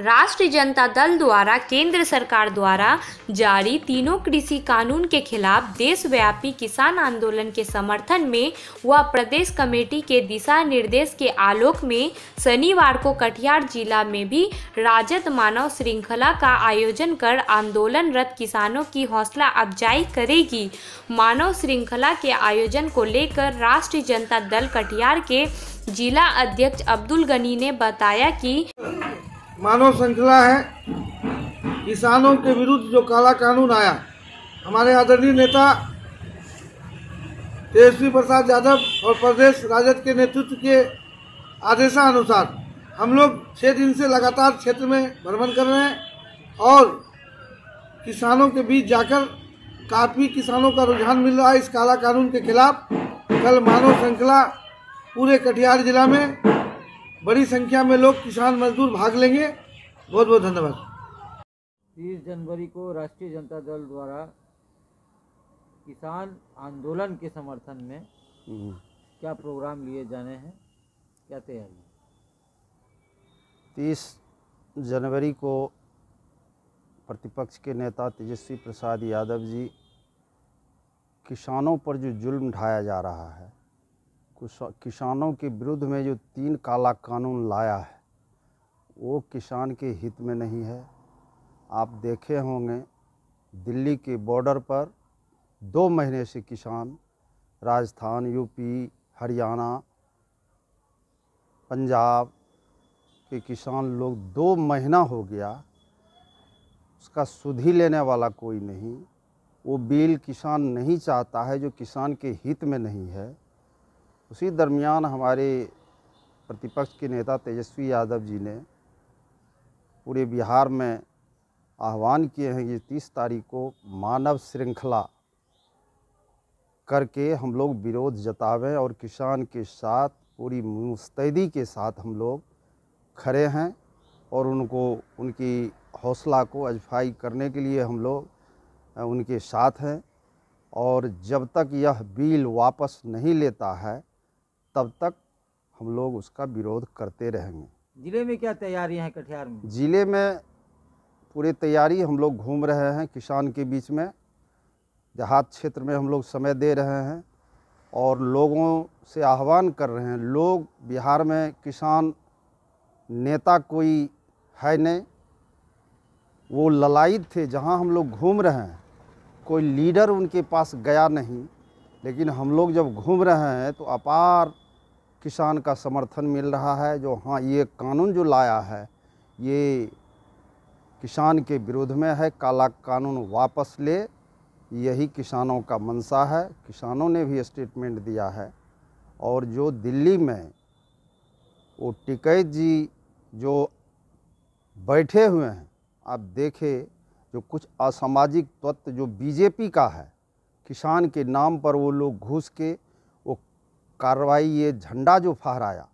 राष्ट्रीय जनता दल द्वारा केंद्र सरकार द्वारा जारी तीनों कृषि कानून के खिलाफ देशव्यापी किसान आंदोलन के समर्थन में व प्रदेश कमेटी के दिशा निर्देश के आलोक में शनिवार को कटिहार जिला में भी राजद मानव श्रृंखला का आयोजन कर आंदोलनरत किसानों की हौसला अफजाई करेगी मानव श्रृंखला के आयोजन को लेकर राष्ट्रीय जनता दल कटिहार के जिला अध्यक्ष अब्दुल गनी ने बताया कि मानव श्रृंखला है किसानों के विरुद्ध जो काला कानून आया हमारे आदरणीय नेता तेजस्वी प्रसाद यादव और प्रदेश राजद के नेतृत्व के आदेशानुसार हम लोग छः दिन से लगातार क्षेत्र में भ्रमण कर रहे हैं और किसानों के बीच जाकर काफ़ी किसानों का रुझान मिल रहा है इस काला कानून के खिलाफ कल मानव श्रृंखला पूरे कटिहार जिला में बड़ी संख्या में लोग किसान मजदूर भाग लेंगे बहुत बहुत धन्यवाद तीस जनवरी को राष्ट्रीय जनता दल द्वारा किसान आंदोलन के समर्थन में हम्म। क्या प्रोग्राम लिए जाने हैं क्या तैयारी तीस जनवरी को प्रतिपक्ष के नेता तेजस्वी प्रसाद यादव जी किसानों पर जो जुल्म ढाया जा रहा है किसानों के विरुद्ध में जो तीन काला कानून लाया है वो किसान के हित में नहीं है आप देखे होंगे दिल्ली के बॉर्डर पर दो महीने से किसान राजस्थान यूपी हरियाणा पंजाब के किसान लोग दो महीना हो गया उसका सुधी लेने वाला कोई नहीं वो बिल किसान नहीं चाहता है जो किसान के हित में नहीं है उसी दरमियान हमारे प्रतिपक्ष के नेता तेजस्वी यादव जी ने पूरे बिहार में आह्वान किए हैं कि तीस तारीख को मानव श्रृंखला करके हम लोग विरोध जतावें और किसान के साथ पूरी मुस्तैदी के साथ हम लोग खड़े हैं और उनको उनकी हौसला को अजफाई करने के लिए हम लोग उनके साथ हैं और जब तक यह बिल वापस नहीं लेता है तब तक हम लोग उसका विरोध करते रहेंगे ज़िले में क्या तैयारी है कटिहार में ज़िले में पूरी तैयारी हम लोग घूम रहे हैं किसान के बीच में देहात क्षेत्र में हम लोग समय दे रहे हैं और लोगों से आह्वान कर रहे हैं लोग बिहार में किसान नेता कोई है नहीं वो ललायत थे जहां हम लोग घूम रहे हैं कोई लीडर उनके पास गया नहीं लेकिन हम लोग जब घूम रहे हैं तो अपार किसान का समर्थन मिल रहा है जो हाँ ये कानून जो लाया है ये किसान के विरोध में है काला कानून वापस ले यही किसानों का मनसा है किसानों ने भी स्टेटमेंट दिया है और जो दिल्ली में वो टिकैत जी जो बैठे हुए हैं आप देखें जो कुछ असामाजिक तत्व जो बीजेपी का है किसान के नाम पर वो लोग घुस के कार्रवाई ये झंडा जो फहराया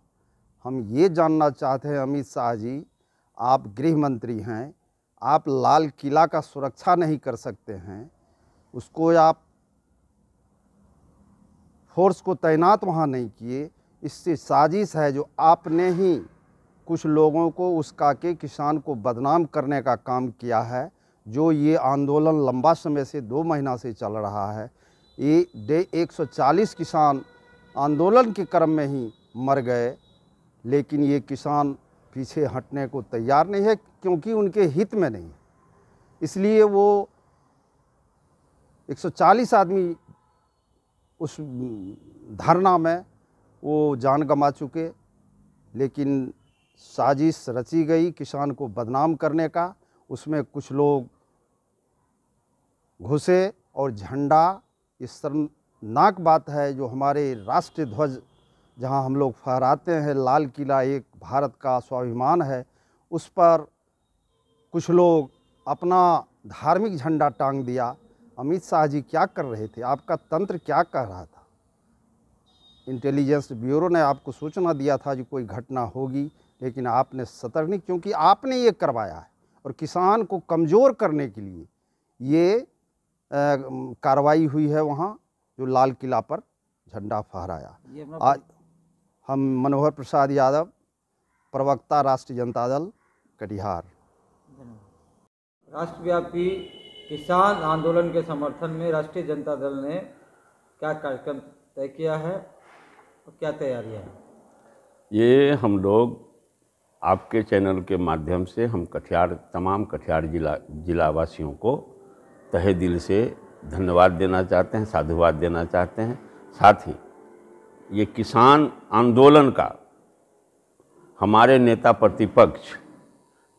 हम ये जानना चाहते हैं अमित शाह जी आप गृह मंत्री हैं आप लाल किला का सुरक्षा नहीं कर सकते हैं उसको आप फोर्स को तैनात वहाँ नहीं किए इससे साजिश है जो आपने ही कुछ लोगों को उसका के किसान को बदनाम करने का काम किया है जो ये आंदोलन लंबा समय से दो महीना से चल रहा है ये डे 140 किसान आंदोलन के क्रम में ही मर गए लेकिन ये किसान पीछे हटने को तैयार नहीं है क्योंकि उनके हित में नहीं इसलिए वो 140 आदमी उस धरना में वो जान गंवा चुके लेकिन साजिश रची गई किसान को बदनाम करने का उसमें कुछ लोग घुसे और झंडा इस तरह नाक बात है जो हमारे राष्ट्रीय ध्वज जहां हम लोग फहराते हैं लाल किला एक भारत का स्वाभिमान है उस पर कुछ लोग अपना धार्मिक झंडा टांग दिया अमित शाह जी क्या कर रहे थे आपका तंत्र क्या कह रहा था इंटेलिजेंस ब्यूरो ने आपको सूचना दिया था कि कोई घटना होगी लेकिन आपने सतर्क नहीं क्योंकि आपने ये करवाया है और किसान को कमज़ोर करने के लिए ये कार्रवाई हुई है वहाँ जो लाल किला पर झंडा फहराया आज हम मनोहर प्रसाद यादव प्रवक्ता राष्ट्रीय जनता दल कटिहार राष्ट्रव्यापी किसान आंदोलन के समर्थन में राष्ट्रीय जनता दल ने क्या कार्यक्रम तय किया है और क्या तैयारियां हैं ये हम लोग आपके चैनल के माध्यम से हम कटिहार तमाम कटिहार जिला जिलावासियों को तहे दिल से धन्यवाद देना चाहते हैं साधुवाद देना चाहते हैं साथ ही ये किसान आंदोलन का हमारे नेता प्रतिपक्ष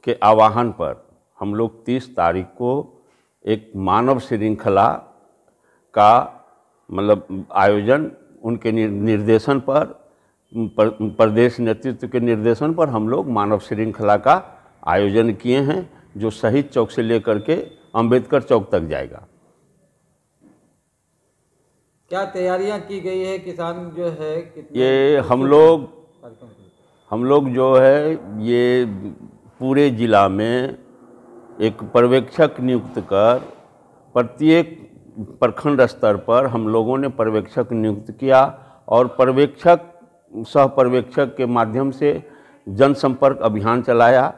के आह्वान पर हम लोग 30 तारीख को एक मानव श्रृंखला का मतलब आयोजन उनके निर्देशन पर प्रदेश नेतृत्व के निर्देशन पर हम लोग मानव श्रृंखला का आयोजन किए हैं जो शहीद चौक से लेकर के अंबेडकर चौक तक जाएगा क्या तैयारियां की गई है किसान जो है ये हम लोग हम लोग जो है ये पूरे ज़िला में एक पर्यवेक्षक नियुक्त कर प्रत्येक प्रखंड स्तर पर हम लोगों ने पर्यवेक्षक नियुक्त किया और पर्यवेक्षक सह पर्यवेक्षक के माध्यम से जनसंपर्क अभियान चलाया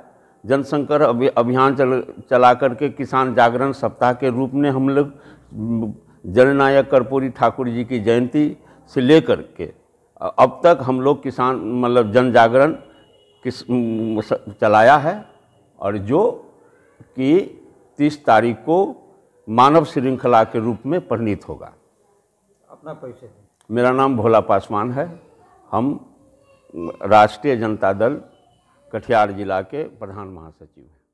जनसंकर अभियान चल चला करके किसान जागरण सप्ताह के रूप में हम लोग जननायक कर्पूरी ठाकुर जी की जयंती से लेकर के अब तक हम लोग किसान मतलब जन जागरण किस चलाया है और जो कि 30 तारीख को मानव श्रृंखला के रूप में परिणित होगा अपना परिचय मेरा नाम भोला पासवान है हम राष्ट्रीय जनता दल कटिहार जिला के प्रधान महासचिव हैं